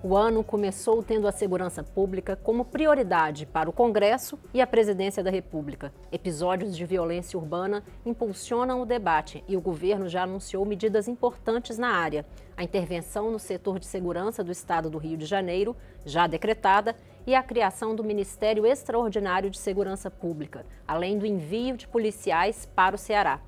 o ano começou tendo a segurança pública como prioridade para o Congresso e a Presidência da República. Episódios de violência urbana impulsionam o debate e o governo já anunciou medidas importantes na área. A intervenção no setor de segurança do Estado do Rio de Janeiro, já decretada, e a criação do Ministério Extraordinário de Segurança Pública, além do envio de policiais para o Ceará.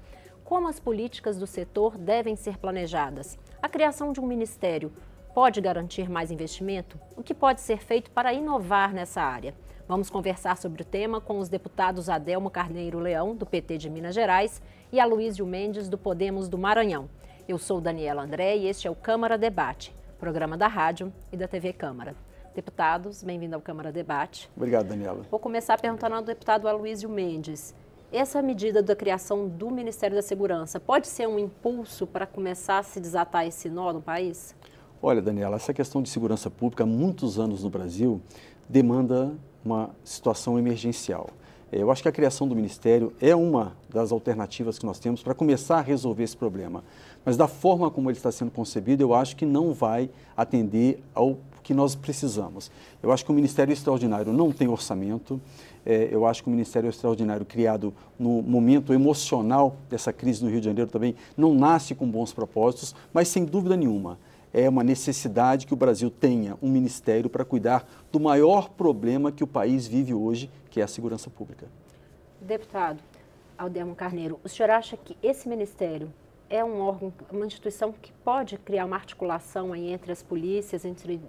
Como as políticas do setor devem ser planejadas? A criação de um ministério pode garantir mais investimento? O que pode ser feito para inovar nessa área? Vamos conversar sobre o tema com os deputados Adelmo Carneiro Leão, do PT de Minas Gerais, e Aloysio Mendes, do Podemos do Maranhão. Eu sou Daniela André e este é o Câmara Debate, programa da rádio e da TV Câmara. Deputados, bem-vindo ao Câmara Debate. Obrigado, Daniela. Vou começar perguntando ao deputado Aloysio Mendes. Essa medida da criação do Ministério da Segurança pode ser um impulso para começar a se desatar esse nó no país? Olha, Daniela, essa questão de segurança pública, há muitos anos no Brasil, demanda uma situação emergencial. É, eu acho que a criação do Ministério é uma das alternativas que nós temos para começar a resolver esse problema. Mas, da forma como ele está sendo concebido, eu acho que não vai atender ao que nós precisamos. Eu acho que o Ministério Extraordinário não tem orçamento, é, eu acho que o Ministério Extraordinário, criado no momento emocional dessa crise no Rio de Janeiro também, não nasce com bons propósitos, mas sem dúvida nenhuma é uma necessidade que o Brasil tenha um ministério para cuidar do maior problema que o país vive hoje, que é a segurança pública. Deputado Aldemo Carneiro, o senhor acha que esse ministério é um órgão, uma instituição que pode criar uma articulação aí entre as polícias, entre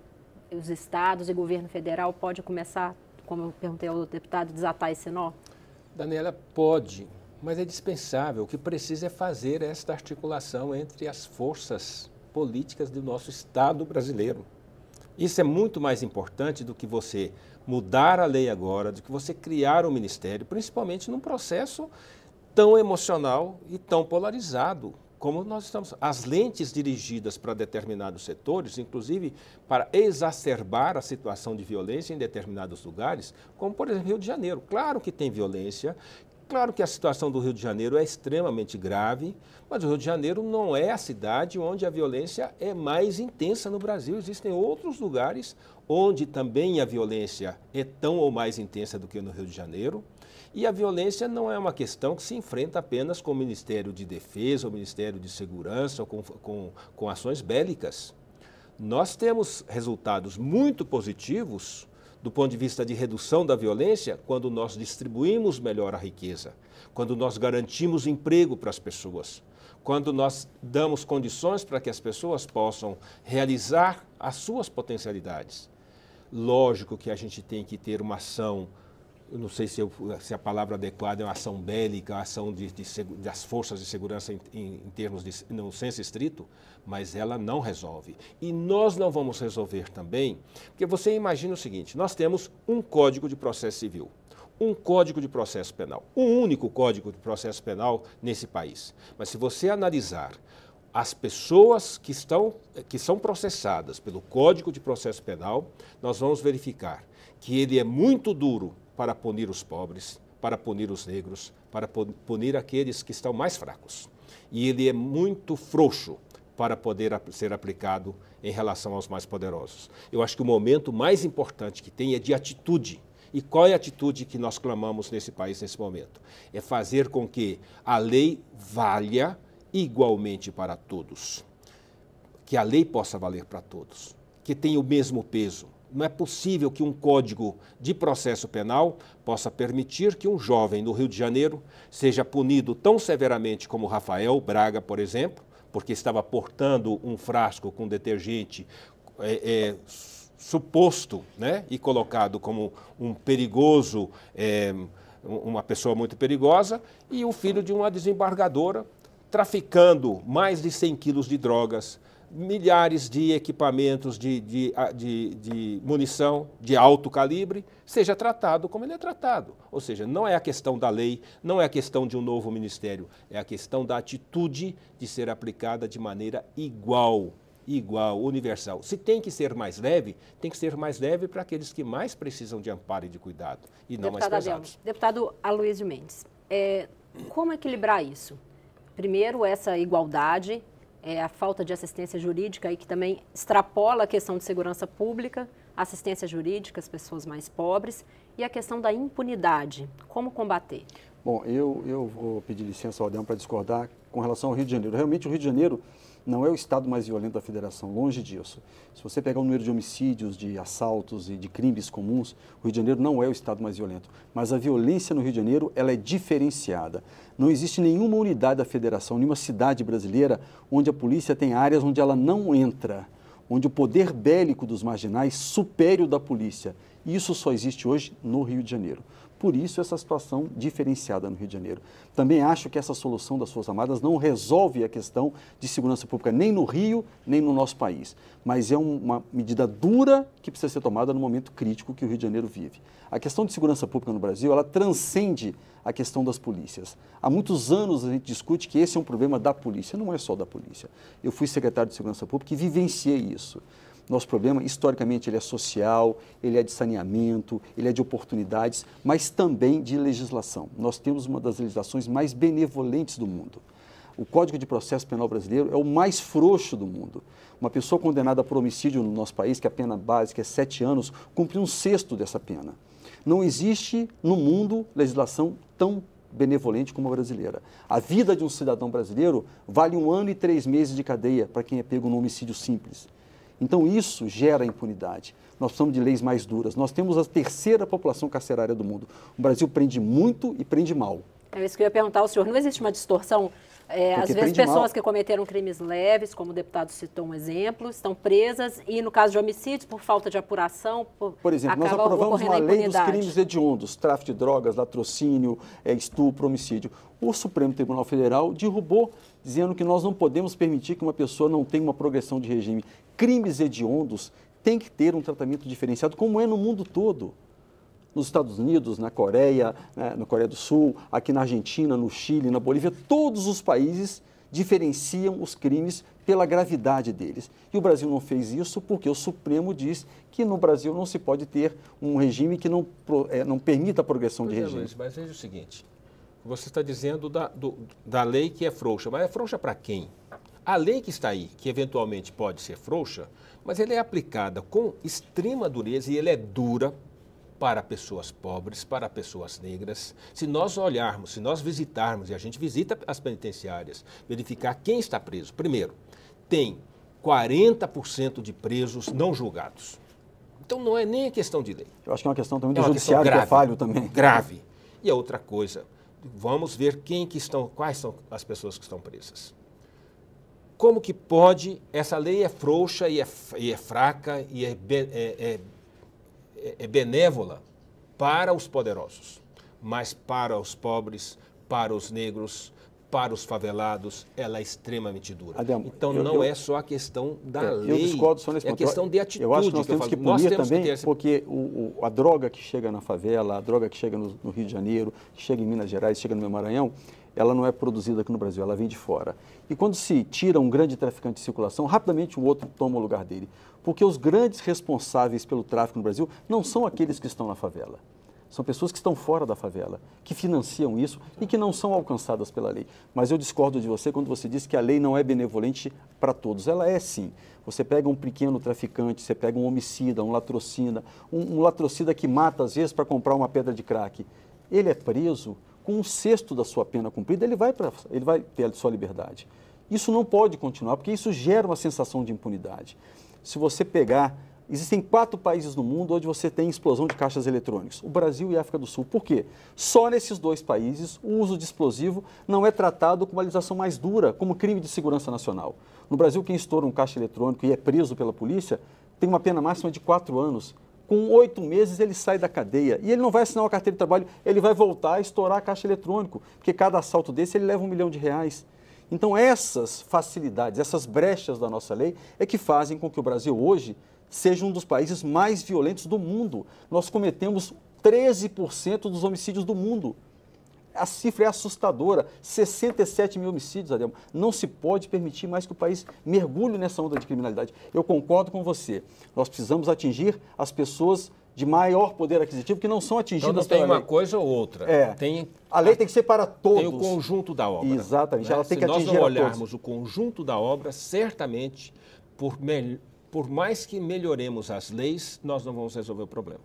os estados e governo federal? Pode começar, como eu perguntei ao deputado, desatar esse nó? Daniela, pode, mas é dispensável. O que precisa é fazer esta articulação entre as forças políticas do nosso Estado brasileiro. Isso é muito mais importante do que você mudar a lei agora, do que você criar um ministério, principalmente num processo tão emocional e tão polarizado como nós estamos. As lentes dirigidas para determinados setores, inclusive para exacerbar a situação de violência em determinados lugares, como por exemplo Rio de Janeiro. Claro que tem violência, Claro que a situação do Rio de Janeiro é extremamente grave, mas o Rio de Janeiro não é a cidade onde a violência é mais intensa no Brasil. Existem outros lugares onde também a violência é tão ou mais intensa do que no Rio de Janeiro. E a violência não é uma questão que se enfrenta apenas com o Ministério de Defesa, o Ministério de Segurança, ou com, com, com ações bélicas. Nós temos resultados muito positivos do ponto de vista de redução da violência quando nós distribuímos melhor a riqueza, quando nós garantimos emprego para as pessoas, quando nós damos condições para que as pessoas possam realizar as suas potencialidades. Lógico que a gente tem que ter uma ação eu não sei se, eu, se, a palavra adequada é uma ação bélica, uma ação de, de, de, das forças de segurança em, em, em, termos de no senso estrito, mas ela não resolve. E nós não vamos resolver também, porque você imagina o seguinte: nós temos um código de processo civil, um código de processo penal, um único código de processo penal nesse país. Mas se você analisar as pessoas que, estão, que são processadas pelo Código de Processo Penal, nós vamos verificar que ele é muito duro para punir os pobres, para punir os negros, para punir aqueles que estão mais fracos. E ele é muito frouxo para poder ser aplicado em relação aos mais poderosos. Eu acho que o momento mais importante que tem é de atitude. E qual é a atitude que nós clamamos nesse país nesse momento? É fazer com que a lei valha igualmente para todos. Que a lei possa valer para todos. Que tenha o mesmo peso não é possível que um código de processo penal possa permitir que um jovem no Rio de Janeiro seja punido tão severamente como Rafael Braga, por exemplo, porque estava portando um frasco com detergente é, é, suposto né, e colocado como um perigoso, é, uma pessoa muito perigosa, e o filho de uma desembargadora traficando mais de 100 quilos de drogas milhares de equipamentos de, de, de, de, munição de alto calibre, seja tratado como ele é tratado. Ou seja, não é a questão da lei, não é a questão de um novo ministério, é a questão da atitude de ser aplicada de maneira igual, igual, universal. Se tem que ser mais leve, tem que ser mais leve para aqueles que mais precisam de amparo e de cuidado, e não Deputado mais pesados. deputado Aloysio Mendes, é, como equilibrar isso? Primeiro, essa igualdade é, a falta de assistência jurídica e que também extrapola a questão de segurança pública, assistência jurídica às pessoas mais pobres e a questão da impunidade. Como combater? Bom, eu, eu vou pedir licença ao Adão para discordar com relação ao Rio de Janeiro. Realmente, o Rio de Janeiro não é o estado mais violento da federação, longe disso. Se você pegar o número de homicídios, de assaltos e de crimes comuns, o Rio de Janeiro não é o estado mais violento. Mas a violência no Rio de Janeiro ela é diferenciada. Não existe nenhuma unidade da federação, nenhuma cidade brasileira onde a polícia tem áreas onde ela não entra, onde o poder bélico dos marginais supere o da polícia. Isso só existe hoje no Rio de Janeiro. Por isso, essa situação diferenciada no Rio de Janeiro. Também acho que essa solução das Forças Armadas não resolve a questão de segurança pública nem no Rio, nem no nosso país. Mas é uma medida dura que precisa ser tomada no momento crítico que o Rio de Janeiro vive. A questão de segurança pública no Brasil, ela transcende a questão das polícias. Há muitos anos a gente discute que esse é um problema da polícia, não é só da polícia. Eu fui secretário de Segurança Pública e vivenciei isso. Nosso problema, historicamente, ele é social, ele é de saneamento, ele é de oportunidades, mas também de legislação. Nós temos uma das legislações mais benevolentes do mundo. O Código de Processo Penal brasileiro é o mais frouxo do mundo. Uma pessoa condenada por homicídio no nosso país, que é a pena básica é sete anos, cumpre um sexto dessa pena. Não existe no mundo legislação tão benevolente como a brasileira. A vida de um cidadão brasileiro vale um ano e três meses de cadeia para quem é pego num homicídio simples. Então isso gera impunidade. Nós precisamos de leis mais duras. Nós temos a terceira população carcerária do mundo. O Brasil prende muito e prende mal. É isso que eu ia perguntar ao senhor. Não existe uma distorção? É, às vezes, pessoas mal. que cometeram crimes leves, como o deputado citou um exemplo, estão presas e, no caso de homicídios por falta de apuração, por, por exemplo, nós aprovamos uma lei dos crimes hediondos, tráfico de drogas, latrocínio, é, estupro, homicídio. O Supremo Tribunal Federal derrubou, dizendo que nós não podemos permitir que uma pessoa não tenha uma progressão de regime crimes hediondos têm que ter um tratamento diferenciado, como é no mundo todo. Nos Estados Unidos, na Coreia, né, na Coreia do Sul, aqui na Argentina, no Chile, na Bolívia, todos os países diferenciam os crimes pela gravidade deles. E o Brasil não fez isso porque o Supremo diz que no Brasil não se pode ter um regime que não, é, não permita a progressão pois de é, regime. Luiz, mas veja o seguinte: você está dizendo da, do, da lei que é frouxa, mas é frouxa para quem? A lei que está aí, que eventualmente pode ser frouxa, mas ela é aplicada com extrema dureza e ela é dura para pessoas pobres, para pessoas negras. Se nós olharmos, se nós visitarmos, e a gente visita as penitenciárias, verificar quem está preso. Primeiro, tem 40% de presos não julgados. Então não é nem questão de lei. Eu acho que é uma questão também é do é judiciário grave, que é falho também. Grave. E a outra coisa, vamos ver quem que estão, quais são as pessoas que estão presas. Como que pode? Essa lei é frouxa e é, e é fraca e é, é, é, é benévola para os poderosos, mas para os pobres, para os negros, para os favelados, ela é extremamente dura. Adem, então eu, não eu, é só a questão da é, lei. Eu discordo só nesse ponto. É a questão de atitude. Eu acho que nós que temos que punir temos também, que esse... porque o, o, a droga que chega na favela, a droga que chega no, no Rio de Janeiro, que chega em Minas Gerais, chega no Maranhão, ela não é produzida aqui no Brasil, ela vem de fora. E quando se tira um grande traficante de circulação, rapidamente o outro toma o lugar dele. Porque os grandes responsáveis pelo tráfico no Brasil não são aqueles que estão na favela. São pessoas que estão fora da favela, que financiam isso e que não são alcançadas pela lei. Mas eu discordo de você quando você diz que a lei não é benevolente para todos. Ela é sim. Você pega um pequeno traficante, você pega um homicida, um latrocina, um, um latrocida que mata às vezes para comprar uma pedra de crack. Ele é preso, com um sexto da sua pena cumprida, ele vai, pra, ele vai ter a sua liberdade. Isso não pode continuar, porque isso gera uma sensação de impunidade. Se você pegar, existem quatro países no mundo onde você tem explosão de caixas eletrônicos: o Brasil e a África do Sul. Por quê? Só nesses dois países o uso de explosivo não é tratado com uma legislação mais dura, como crime de segurança nacional. No Brasil, quem estoura um caixa eletrônico e é preso pela polícia tem uma pena máxima de quatro anos com oito meses ele sai da cadeia e ele não vai assinar uma carteira de trabalho, ele vai voltar a estourar a caixa eletrônico, porque cada assalto desse ele leva um milhão de reais. Então essas facilidades, essas brechas da nossa lei é que fazem com que o Brasil hoje seja um dos países mais violentos do mundo. Nós cometemos 13% dos homicídios do mundo. A cifra é assustadora, 67 mil homicídios, Adelmo. Não se pode permitir mais que o país mergulhe nessa onda de criminalidade. Eu concordo com você. Nós precisamos atingir as pessoas de maior poder aquisitivo que não são então, atingidas então, não tem uma lei. coisa ou outra. É. Tem, a lei tem que ser para todos. Tem o conjunto da obra. Exatamente. Né? Ela tem Se que atingir nós não olharmos o conjunto da obra, certamente, por, me... por mais que melhoremos as leis, nós não vamos resolver o problema.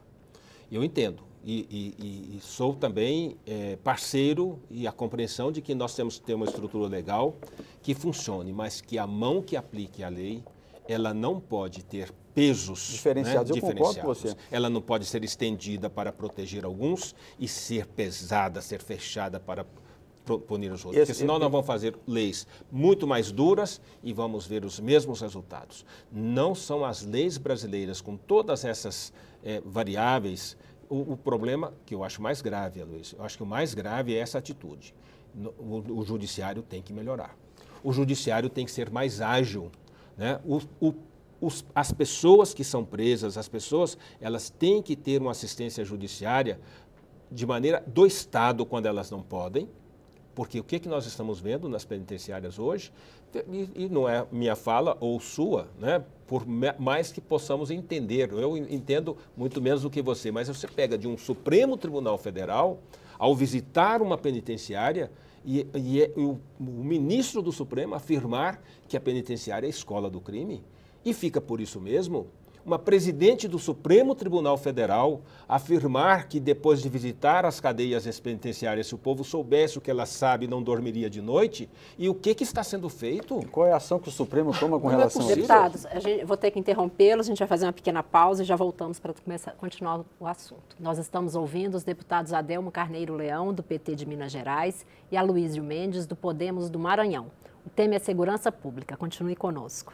Eu entendo. E, e, e sou também é, parceiro e a compreensão de que nós temos que ter uma estrutura legal que funcione, mas que a mão que aplique a lei, ela não pode ter pesos né, diferenciados. Né? Eu concordo com você. Ela não pode ser estendida para proteger alguns e ser pesada, ser fechada para punir os outros. Esse, porque senão nós vamos fazer leis muito mais duras e vamos ver os mesmos resultados. Não são as leis brasileiras com todas essas é, variáveis o, o, problema que eu acho mais grave, Luiz, eu acho que o mais grave é essa atitude. o, o judiciário tem que melhorar. O judiciário tem que ser mais ágil. Né? O, o os, as pessoas que são presas, as pessoas, elas têm que ter uma assistência judiciária de maneira do Estado quando elas não podem, porque o que, é que nós estamos vendo nas penitenciárias hoje, e, e não é minha fala ou sua, né? por mais que possamos entender, eu entendo muito menos do que você, mas você pega de um Supremo Tribunal Federal, ao visitar uma penitenciária, e, e, e é o, o ministro do Supremo afirmar que a penitenciária é a escola do crime, e fica por isso mesmo, uma presidente do Supremo Tribunal Federal afirmar que depois de visitar as cadeias penitenciárias, se o povo soubesse o que ela sabe, não dormiria de noite? E o que, que está sendo feito? E qual é a ação que o Supremo toma com não é relação é a isso? Deputados, a gente, vou ter que interrompê-los, a gente vai fazer uma pequena pausa e já voltamos para começar, continuar o assunto. Nós estamos ouvindo os deputados Adelmo Carneiro Leão, do PT de Minas Gerais, e Aloysio Mendes, do Podemos do Maranhão. O tema é segurança pública. Continue conosco.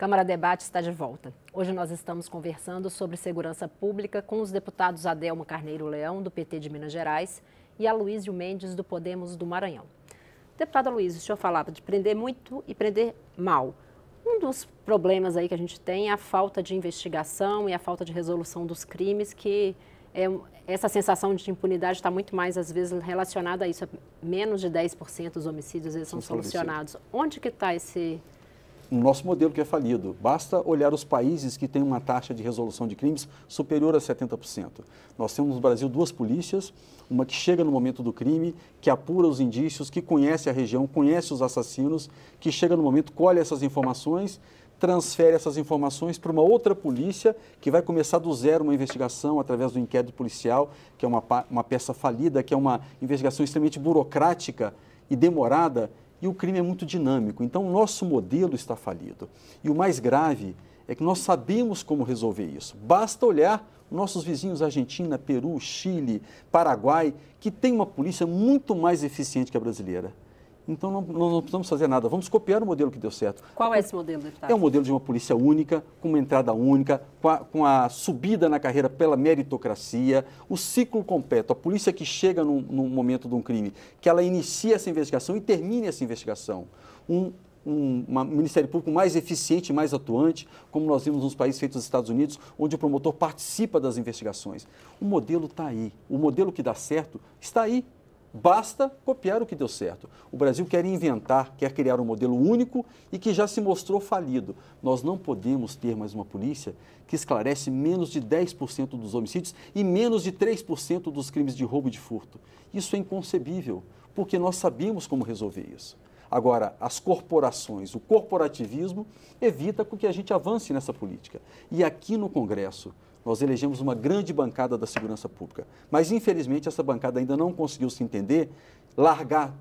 Câmara Debate está de volta. Hoje nós estamos conversando sobre segurança pública com os deputados Adelma Carneiro Leão, do PT de Minas Gerais, e Aloysio Mendes, do Podemos do Maranhão. Deputado Aloysio, o senhor falava de prender muito e prender mal. Um dos problemas aí que a gente tem é a falta de investigação e a falta de resolução dos crimes, que é, essa sensação de impunidade está muito mais, às vezes, relacionada a isso. Menos de 10% dos homicídios eles são, solucionados. Onde que está esse o nosso modelo que é falido. Basta olhar os países que têm uma taxa de resolução de crimes superior a 70%. Nós temos no Brasil duas polícias, uma que chega no momento do crime, que apura os indícios, que conhece a região, conhece os assassinos, que chega no momento, colhe essas informações, transfere essas informações para uma outra polícia que vai começar do zero uma investigação através do inquérito policial, que é uma, uma peça falida, que é uma investigação extremamente burocrática e demorada e o crime é muito dinâmico, então o nosso modelo está falido. E o mais grave é que nós sabemos como resolver isso. Basta olhar nossos vizinhos Argentina, Peru, Chile, Paraguai, que tem uma polícia muito mais eficiente que a brasileira. Então não, nós não precisamos fazer nada, vamos copiar o modelo que deu certo. Qual é esse modelo, deputado? É um modelo de uma polícia única, com uma entrada única, com a, com a subida na carreira pela meritocracia, o ciclo completo. A polícia que chega num, num momento de um crime, que ela inicia essa investigação e termine essa investigação. Um, um, um Ministério Público mais eficiente, mais atuante, como nós vimos nos países feitos nos Estados Unidos, onde o promotor participa das investigações. O modelo está aí. O modelo que dá certo está aí. Basta copiar o que deu certo. O Brasil quer inventar, quer criar um modelo único e que já se mostrou falido. Nós não podemos ter mais uma polícia que esclarece menos de 10% dos homicídios e menos de 3% dos crimes de roubo e de furto. Isso é inconcebível, porque nós sabemos como resolver isso. Agora, as corporações, o corporativismo evita que a gente avance nessa política. E aqui no Congresso, nós elegemos uma grande bancada da segurança pública. Mas, infelizmente, essa bancada ainda não conseguiu se entender, largar,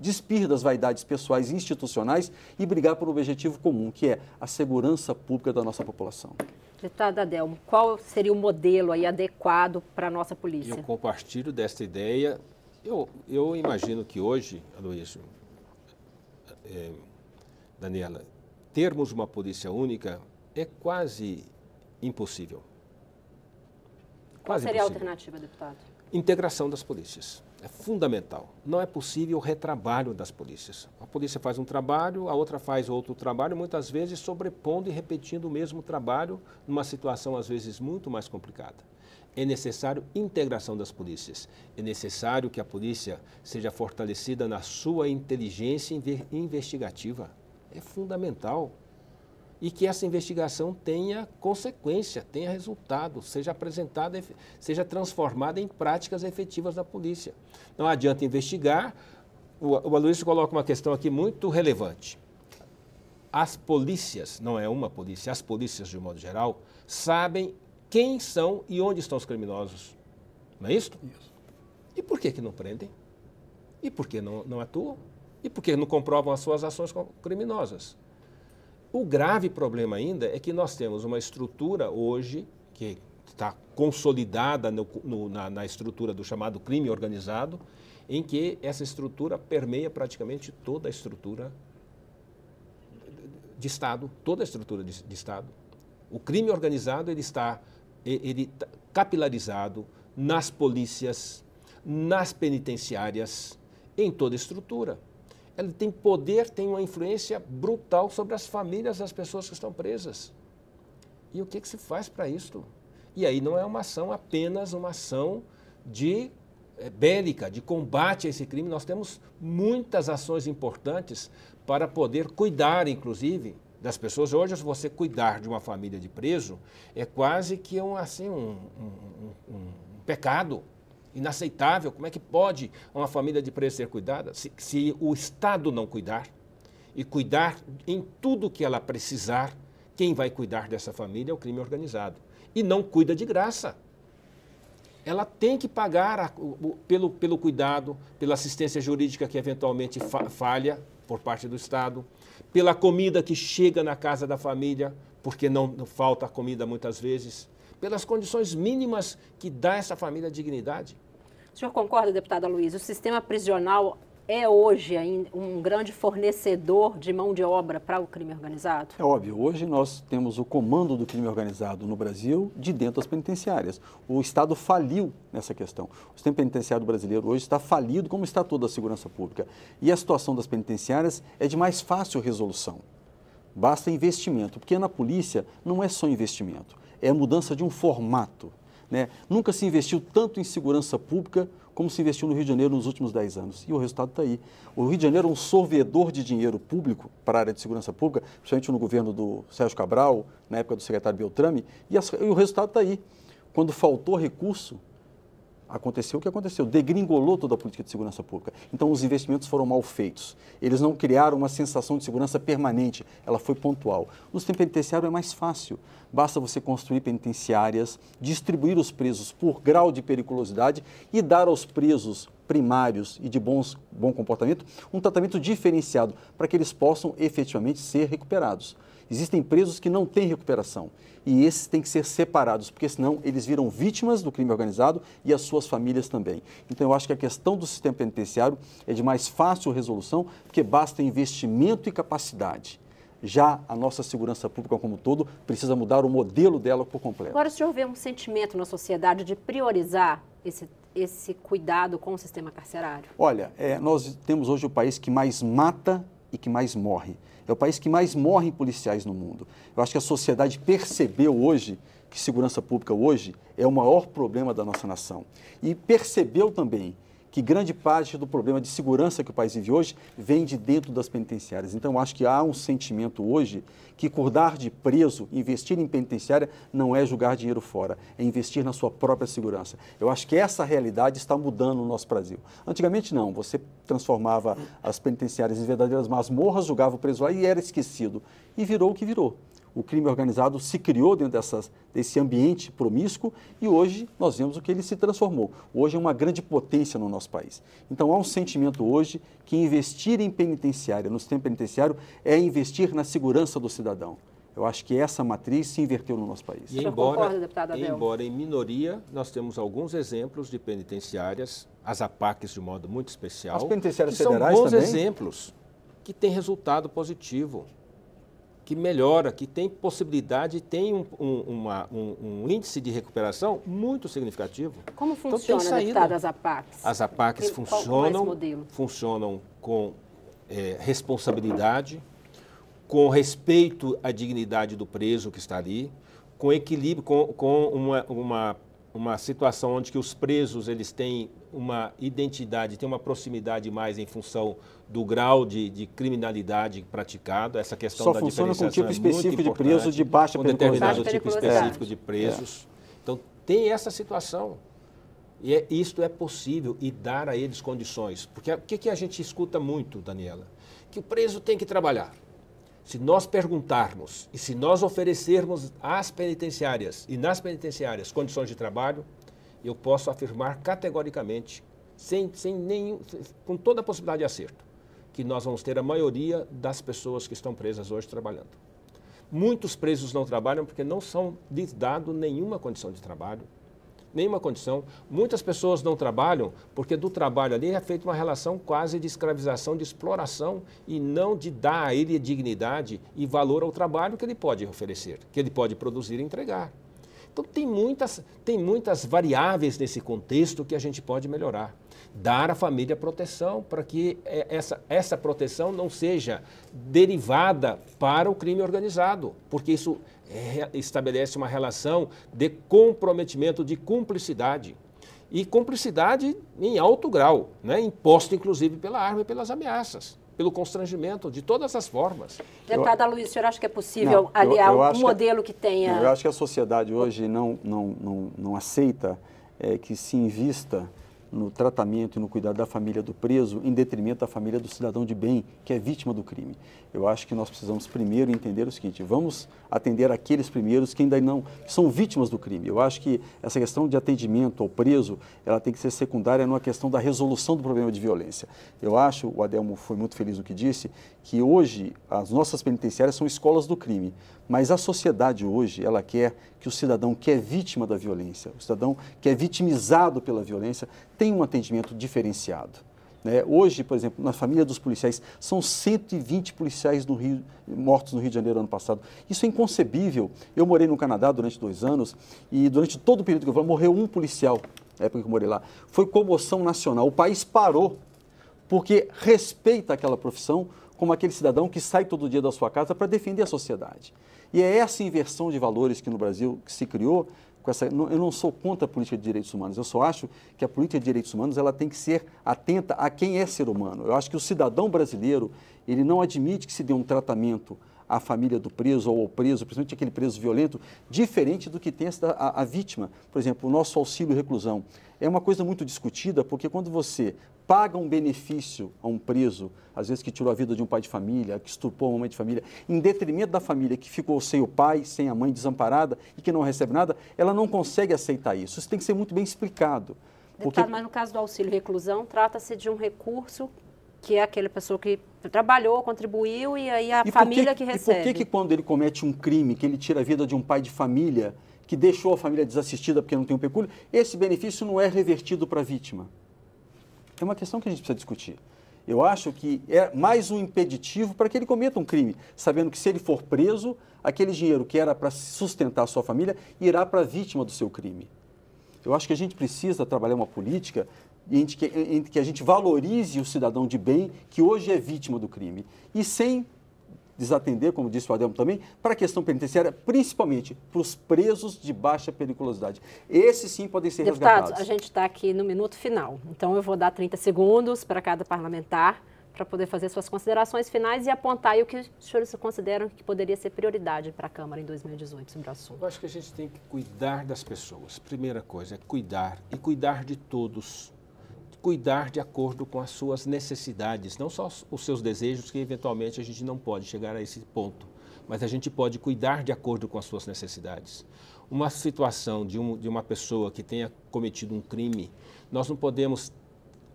despir das vaidades pessoais e institucionais e brigar por um objetivo comum, que é a segurança pública da nossa população. Deputada Adelmo, qual seria o modelo aí adequado para a nossa polícia? Eu compartilho desta ideia. Eu, eu imagino que hoje, Aloysio, é, Daniela, termos uma polícia única é quase impossível. Qual seria impossível. a alternativa, deputado? Integração das polícias. É fundamental. Não é possível o retrabalho das polícias. A polícia faz um trabalho, a outra faz outro trabalho, muitas vezes sobrepondo e repetindo o mesmo trabalho, numa situação às vezes muito mais complicada. É necessário integração das polícias. É necessário que a polícia seja fortalecida na sua inteligência investigativa. É fundamental e que essa investigação tenha consequência, tenha resultado, seja apresentada, seja transformada em práticas efetivas da polícia. Não adianta investigar. O, o Aloysio coloca uma questão aqui muito relevante. As polícias, não é uma polícia, as polícias de um modo geral, sabem quem são e onde estão os criminosos. Não é isso? isso. E por que, que não prendem? E por que não, não atuam? E por que não comprovam as suas ações criminosas? O grave problema ainda é que nós temos uma estrutura hoje que está consolidada no, no, na, na estrutura do chamado crime organizado, em que essa estrutura permeia praticamente toda a estrutura de Estado, toda a estrutura de, de Estado. O crime organizado ele está ele está capilarizado nas polícias, nas penitenciárias, em toda a estrutura. Ele tem poder, tem uma influência brutal sobre as famílias das pessoas que estão presas. E o que, que se faz para isso? E aí não é uma ação apenas uma ação de é, bélica, de combate a esse crime. Nós temos muitas ações importantes para poder cuidar, inclusive, das pessoas. Hoje, se você cuidar de uma família de preso, é quase que um, assim, um, um, um, um pecado inaceitável. Como é que pode uma família de preço ser cuidada se, se o Estado não cuidar? E cuidar em tudo que ela precisar, quem vai cuidar dessa família é o crime organizado. E não cuida de graça ela tem que pagar a, o, pelo, pelo cuidado, pela assistência jurídica que eventualmente fa falha por parte do Estado, pela comida que chega na casa da família, porque não, não falta comida muitas vezes, pelas condições mínimas que dá essa família dignidade. O senhor concorda, deputada Luiz, o sistema prisional é hoje um grande fornecedor de mão de obra para o crime organizado? É óbvio. Hoje nós temos o comando do crime organizado no Brasil de dentro das penitenciárias. O Estado faliu nessa questão. O sistema penitenciário brasileiro hoje está falido, como está toda a segurança pública. E a situação das penitenciárias é de mais fácil resolução. Basta investimento, porque na polícia não é só investimento, é a mudança de um formato. Né? Nunca se investiu tanto em segurança pública como se investiu no Rio de Janeiro nos últimos 10 anos. E o resultado está aí. O Rio de Janeiro é um sorvedor de dinheiro público para a área de segurança pública, principalmente no governo do Sérgio Cabral, na época do secretário Beltrame, e, as, e o resultado está aí. Quando faltou recurso, aconteceu o que aconteceu, degringolou toda a política de segurança pública. Então, os investimentos foram mal feitos. Eles não criaram uma sensação de segurança permanente, ela foi pontual. No sistema penitenciário é mais fácil. Basta você construir penitenciárias, distribuir os presos por grau de periculosidade e dar aos presos primários e de bons, bom comportamento um tratamento diferenciado para que eles possam efetivamente ser recuperados. Existem presos que não têm recuperação e esses têm que ser separados, porque senão eles viram vítimas do crime organizado e as suas famílias também. Então eu acho que a questão do sistema penitenciário é de mais fácil resolução, porque basta investimento e capacidade. Já a nossa segurança pública como um todo precisa mudar o modelo dela por completo. Agora o senhor vê um sentimento na sociedade de priorizar esse, esse cuidado com o sistema carcerário? Olha, é, nós temos hoje o país que mais mata e que mais morre. É o país que mais morre em policiais no mundo. Eu acho que a sociedade percebeu hoje que segurança pública hoje é o maior problema da nossa nação. E percebeu também que grande parte do problema de segurança que o país vive hoje vem de dentro das penitenciárias. Então, acho que há um sentimento hoje que cuidar de preso, investir em penitenciária, não é jogar dinheiro fora, é investir na sua própria segurança. Eu acho que essa realidade está mudando no nosso Brasil. Antigamente, não. Você transformava as penitenciárias em verdadeiras masmorras, julgava o preso lá e era esquecido. E virou o que virou o crime organizado se criou dentro dessas, desse ambiente promíscuo e hoje nós vemos o que ele se transformou. Hoje é uma grande potência no nosso país. Então há um sentimento hoje que investir em penitenciária, no sistema penitenciário, é investir na segurança do cidadão. Eu acho que essa matriz se inverteu no nosso país. E embora, embora em minoria, nós temos alguns exemplos de penitenciárias, as APACs de modo muito especial. As penitenciárias federais são bons também? exemplos que têm resultado positivo que melhora, que tem possibilidade, tem um, um, uma, um, um índice de recuperação muito significativo. Como então, funciona, então, deputado, as APACs? As APACs tem, é funcionam, funcionam com é, responsabilidade, com respeito à dignidade do preso que está ali, com equilíbrio, com, com uma, uma uma situação onde que os presos eles têm uma identidade, têm uma proximidade mais em função do grau de, de criminalidade praticado. Essa questão Só da funciona com um tipo é específico tipo de presos de baixa um periculosidade. Um determinado tipo específico de presos. É. Então, tem essa situação. E é, isto é possível e dar a eles condições. Porque o que, que a gente escuta muito, Daniela? Que o preso tem que trabalhar. Se nós perguntarmos e se nós oferecermos às penitenciárias e nas penitenciárias condições de trabalho, eu posso afirmar categoricamente, sem, sem nenhum, com toda a possibilidade de acerto, que nós vamos ter a maioria das pessoas que estão presas hoje trabalhando. Muitos presos não trabalham porque não são lhes dado nenhuma condição de trabalho, nenhuma condição. Muitas pessoas não trabalham porque do trabalho ali é feita uma relação quase de escravização, de exploração e não de dar a ele dignidade e valor ao trabalho que ele pode oferecer, que ele pode produzir e entregar. Então tem muitas, tem muitas variáveis nesse contexto que a gente pode melhorar dar à família proteção para que é, essa, essa proteção não seja derivada para o crime organizado, porque isso estabelece uma relação de comprometimento, de cumplicidade. E cumplicidade em alto grau, né? imposta inclusive pela arma e pelas ameaças pelo constrangimento de todas as formas. Deputada eu, Luiz, o senhor acha que é possível não, aliar eu, eu um modelo que, que, tenha. Eu acho que a sociedade hoje não, não, não, não aceita é, que se invista no tratamento e no cuidado da família do preso em detrimento da família do cidadão de bem que é vítima do crime. Eu acho que nós precisamos primeiro entender o seguinte: vamos atender aqueles primeiros que ainda não que são vítimas do crime. Eu acho que essa questão de atendimento ao preso ela tem que ser secundária numa questão da resolução do problema de violência. Eu acho, o Adelmo foi muito feliz no que disse, que hoje as nossas penitenciárias são escolas do crime, mas a sociedade hoje ela quer que o cidadão que é vítima da violência, o cidadão que é vitimizado pela violência, tenha um atendimento diferenciado. Né? Hoje, por exemplo, na família dos policiais, são 120 policiais no Rio, mortos no Rio de Janeiro ano passado. Isso é inconcebível. Eu morei no Canadá durante dois anos e durante todo o período que eu falei, morreu um policial, na época que eu morei lá. Foi comoção nacional. O país parou porque respeita aquela profissão, como aquele cidadão que sai todo dia da sua casa para defender a sociedade. E é essa inversão de valores que no Brasil se criou. Com essa, eu não sou contra a política de direitos humanos, eu só acho que a política de direitos humanos ela tem que ser atenta a quem é ser humano. Eu acho que o cidadão brasileiro ele não admite que se dê um tratamento a família do preso ou ao preso, principalmente aquele preso violento, diferente do que tem a, a vítima. Por exemplo, o nosso auxílio reclusão. É uma coisa muito discutida, porque quando você paga um benefício a um preso, às vezes que tirou a vida de um pai de família, que estuprou uma mãe de família, em detrimento da família que ficou sem o pai, sem a mãe desamparada e que não recebe nada, ela não consegue aceitar isso. Isso tem que ser muito bem explicado. Deputado, porque... mas no caso do auxílio reclusão, trata-se de um recurso que é aquela pessoa que trabalhou, contribuiu e aí a e família que, que, recebe. E por que, que quando ele comete um crime, que ele tira a vida de um pai de família, que deixou a família desassistida porque não tem um pecúlio, esse benefício não é revertido para a vítima? É uma questão que a gente precisa discutir. Eu acho que é mais um impeditivo para que ele cometa um crime, sabendo que se ele for preso, aquele dinheiro que era para sustentar a sua família irá para a vítima do seu crime. Eu acho que a gente precisa trabalhar uma política entre que, entre que a gente valorize o cidadão de bem que hoje é vítima do crime. E sem desatender, como disse o Adelmo também, para a questão penitenciária, principalmente para os presos de baixa periculosidade. Esses sim podem ser Deputado, resgatados. Deputado, a gente está aqui no minuto final, então eu vou dar 30 segundos para cada parlamentar para poder fazer suas considerações finais e apontar o que os senhores consideram que poderia ser prioridade para a Câmara em 2018 sobre o assunto. Eu acho que a gente tem que cuidar das pessoas. Primeira coisa é cuidar e cuidar de todos cuidar de acordo com as suas necessidades, não só os seus desejos, que eventualmente a gente não pode chegar a esse ponto, mas a gente pode cuidar de acordo com as suas necessidades. Uma situação de, um, de uma pessoa que tenha cometido um crime, nós não podemos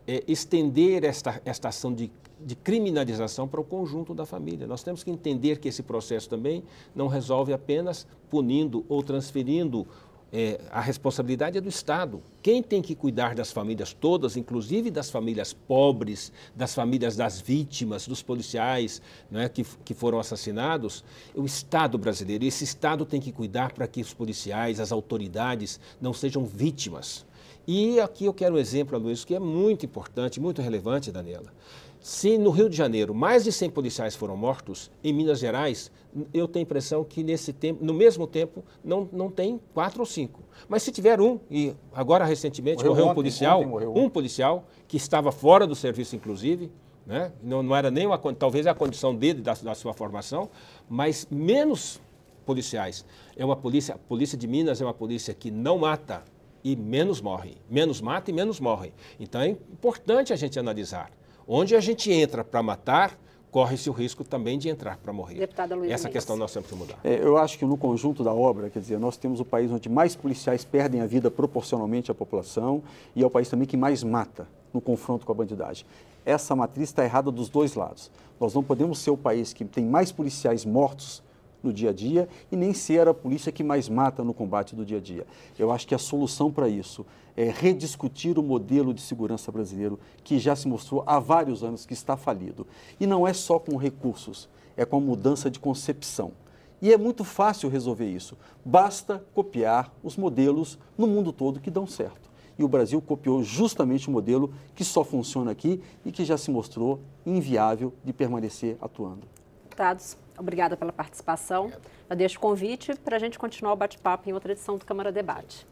é, estender esta, esta ação de, de criminalização para o conjunto da família. Nós temos que entender que esse processo também não resolve apenas punindo ou transferindo é, a responsabilidade é do Estado. Quem tem que cuidar das famílias todas, inclusive das famílias pobres, das famílias das vítimas, dos policiais né, que, que foram assassinados, é o Estado brasileiro. E esse Estado tem que cuidar para que os policiais, as autoridades, não sejam vítimas. E aqui eu quero um exemplo, Luiz, que é muito importante, muito relevante, Daniela. Se no Rio de Janeiro mais de 100 policiais foram mortos, em Minas Gerais, eu tenho a impressão que nesse tempo, no mesmo tempo, não, não tem quatro ou cinco. Mas se tiver um, e agora recentemente morreu, morreu um policial, ontem morreu um policial que estava fora do serviço, inclusive, né? não, não era nem uma, talvez a condição dele, da, da sua formação, mas menos policiais. É uma polícia, a polícia de Minas é uma polícia que não mata e menos morre, menos mata e menos morre. Então é importante a gente analisar. Onde a gente entra para matar, corre-se o risco também de entrar para morrer. Deputada Luiz Essa questão nós temos que mudar. É, eu acho que no conjunto da obra, quer dizer, nós temos o país onde mais policiais perdem a vida proporcionalmente à população e é o país também que mais mata no confronto com a bandidagem. Essa matriz está errada dos dois lados. Nós não podemos ser o país que tem mais policiais mortos no dia a dia e nem ser a polícia que mais mata no combate do dia a dia. Eu acho que a solução para isso é rediscutir o modelo de segurança brasileiro que já se mostrou há vários anos que está falido. E não é só com recursos, é com a mudança de concepção. E é muito fácil resolver isso. Basta copiar os modelos no mundo todo que dão certo. E o Brasil copiou justamente o modelo que só funciona aqui e que já se mostrou inviável de permanecer atuando. Dados. Obrigada pela participação. Eu deixo o convite para a gente continuar o bate-papo em outra edição do Câmara Debate.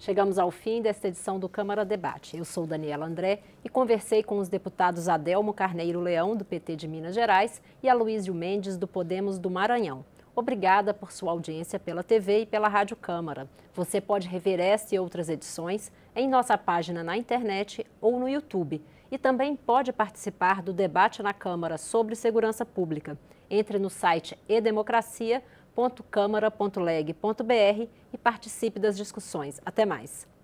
Chegamos ao fim desta edição do Câmara Debate. Eu sou Daniela André e conversei com os deputados Adelmo Carneiro Leão, do PT de Minas Gerais, e Aloísio Mendes, do Podemos do Maranhão. Obrigada por sua audiência pela TV e pela Rádio Câmara. Você pode rever esta e outras edições em nossa página na internet ou no YouTube. E também pode participar do debate na Câmara sobre segurança pública. Entre no site edemocracia.câmara.leg.br e participe das discussões. Até mais!